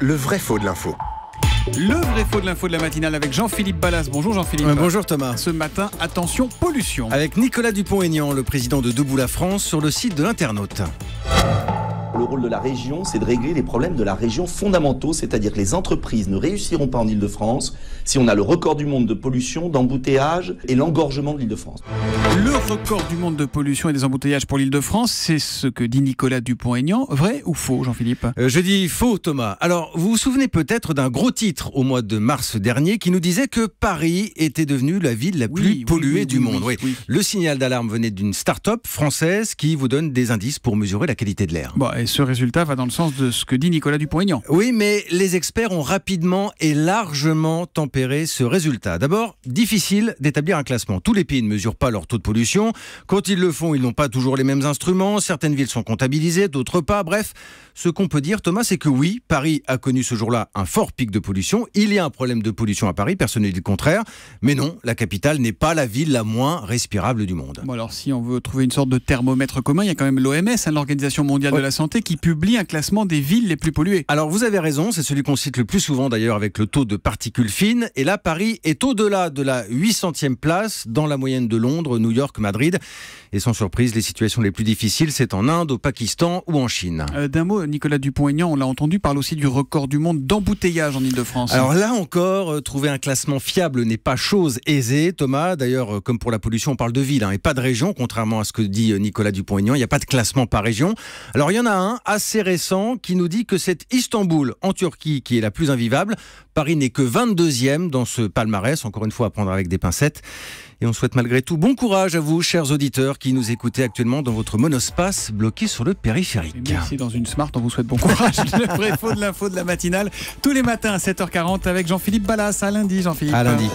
Le vrai faux de l'info. Le vrai faux de l'info de la matinale avec Jean-Philippe Ballas. Bonjour Jean-Philippe. Euh, bonjour Thomas. Ce matin, attention, pollution. Avec Nicolas Dupont-Aignan, le président de Debout la France, sur le site de l'internaute le rôle de la région, c'est de régler les problèmes de la région fondamentaux, c'est-à-dire que les entreprises ne réussiront pas en Ile-de-France si on a le record du monde de pollution, d'embouteillage et l'engorgement de lîle de france Le record du monde de pollution et des embouteillages pour l'Ile-de-France, c'est ce que dit Nicolas Dupont-Aignan. Vrai ou faux, Jean-Philippe euh, Je dis faux, Thomas. Alors, vous vous souvenez peut-être d'un gros titre au mois de mars dernier qui nous disait que Paris était devenue la ville la plus polluée du monde. Oui, Le signal d'alarme venait d'une start-up française qui vous donne des indices pour mesurer la qualité de l'air ce résultat va dans le sens de ce que dit Nicolas Dupont-Aignan. Oui, mais les experts ont rapidement et largement tempéré ce résultat. D'abord, difficile d'établir un classement. Tous les pays ne mesurent pas leur taux de pollution. Quand ils le font, ils n'ont pas toujours les mêmes instruments. Certaines villes sont comptabilisées, d'autres pas. Bref, ce qu'on peut dire, Thomas, c'est que oui, Paris a connu ce jour-là un fort pic de pollution. Il y a un problème de pollution à Paris, personne ne dit le contraire. Mais non, la capitale n'est pas la ville la moins respirable du monde. Bon, alors si on veut trouver une sorte de thermomètre commun, il y a quand même l'OMS, hein, l'Organisation mondiale de la santé qui publie un classement des villes les plus polluées. Alors vous avez raison, c'est celui qu'on cite le plus souvent d'ailleurs avec le taux de particules fines. Et là, Paris est au-delà de la 800e place dans la moyenne de Londres, New York, Madrid. Et sans surprise, les situations les plus difficiles, c'est en Inde, au Pakistan ou en Chine. Euh, d'un mot, Nicolas Dupont-Aignan, on l'a entendu, parle aussi du record du monde d'embouteillage en Ile-de-France. Alors là encore, euh, trouver un classement fiable n'est pas chose aisée. Thomas, d'ailleurs, euh, comme pour la pollution, on parle de ville hein, et pas de région, contrairement à ce que dit Nicolas Dupont-Aignan. Il n'y a pas de classement par région. Alors il y en a un assez récent qui nous dit que c'est Istanbul, en Turquie, qui est la plus invivable. Paris n'est que 22e dans ce palmarès, encore une fois à prendre avec des pincettes. Et on souhaite malgré tout bon courage à vous, chers auditeurs, qui nous écoutez actuellement dans votre monospace bloqué sur le périphérique. merci dans une Smart, on vous souhaite bon courage. le préfaut de l'info de la matinale, tous les matins à 7h40 avec Jean-Philippe Ballas. À lundi, Jean-Philippe. À lundi.